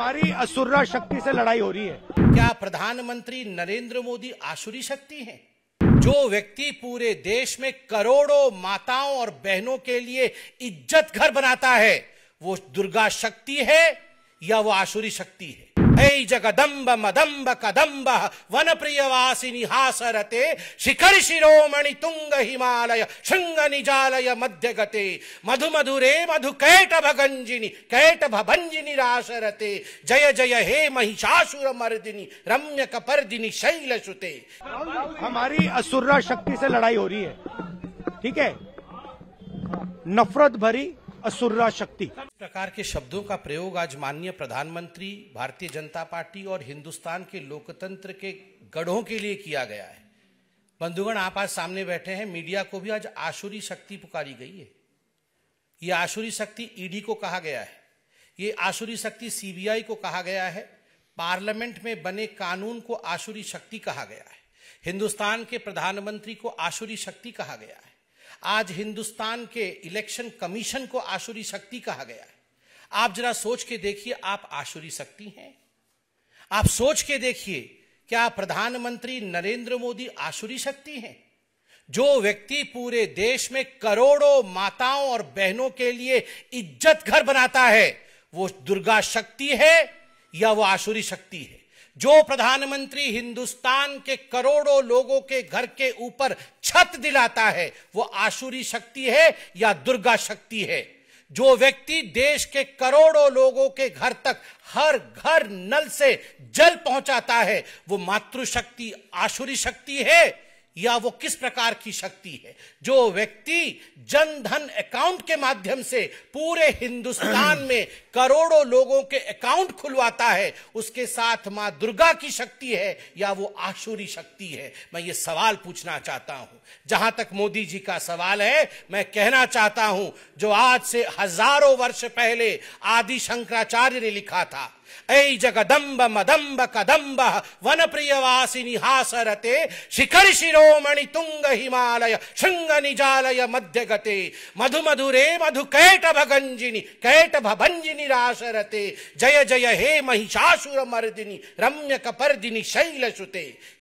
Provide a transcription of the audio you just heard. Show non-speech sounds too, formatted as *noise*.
हमारी असुर्रा शक्ति से लड़ाई हो रही है क्या प्रधानमंत्री नरेंद्र मोदी आसुरी शक्ति है जो व्यक्ति पूरे देश में करोड़ों माताओं और बहनों के लिए इज्जत घर बनाता है वो दुर्गा शक्ति है या वो आसुरी शक्ति है ऐ जगदंब मदंब कदंब वन प्रियवासी हासरते शिखर शिरोमणि तुंग हिमालय श्रृंग निजालय मध्य गते मधु मधुरे मधु कैट गंजिनी कैट भंजिनी राशरते जय जय हे महिषासुर मर्दिनी रम्य कपर्दिनी शैल सुते हमारी असुर शक्ति से लड़ाई हो रही है ठीक है नफरत भरी असुर्रा शक्ति प्रकार के शब्दों का प्रयोग आज माननीय प्रधानमंत्री भारतीय जनता पार्टी और हिंदुस्तान के लोकतंत्र के गढ़ों के लिए किया गया है बंधुगण आप आज सामने बैठे हैं मीडिया को भी आज आशुरी शक्ति पुकारी गई है ये आशुरी शक्ति ईडी e को कहा गया है ये आशुरी शक्ति सीबीआई को कहा गया है पार्लियामेंट में बने कानून को आशुरी शक्ति कहा गया है हिंदुस्तान के प्रधानमंत्री को आशुरी शक्ति कहा गया है आज हिंदुस्तान के इलेक्शन कमीशन को आशुरी शक्ति कहा गया है आप जरा सोच के देखिए आप आशुरी शक्ति हैं आप सोच के देखिए क्या प्रधानमंत्री नरेंद्र मोदी आशुरी शक्ति हैं जो व्यक्ति पूरे देश में करोड़ों माताओं और बहनों के लिए इज्जत घर बनाता है वो दुर्गा शक्ति है या वो आशुरी शक्ति है जो प्रधानमंत्री हिंदुस्तान के करोड़ों लोगों के घर के ऊपर छत दिलाता है वो आशुरी शक्ति है या दुर्गा शक्ति है जो व्यक्ति देश के करोड़ों लोगों के घर तक हर घर नल से जल पहुंचाता है वो मातृशक्ति आशुरी शक्ति है या वो किस प्रकार की शक्ति है जो व्यक्ति जन धन अकाउंट के माध्यम से पूरे हिंदुस्तान *clears throat* में करोड़ों लोगों के अकाउंट खुलवाता है उसके साथ मां दुर्गा की शक्ति है या वो आशुरी शक्ति है मैं ये सवाल पूछना चाहता हूं जहां तक मोदी जी का सवाल है मैं कहना चाहता हूं जो आज से हजारों वर्ष पहले आदि शंकराचार्य ने लिखा था ऐ जगदंब मदंब कदंब वन प्रिय वासी हासरते शिखर शिरोमणि तुंग हिमालय श्रृंग निजालय मध्य गते मधु मधुरे मधु कैट भगंजिनी कैट भंजिनी राशरते जय जय हे महिषासुर मर्दिनी रम्य कपर्दिनी शैल सुते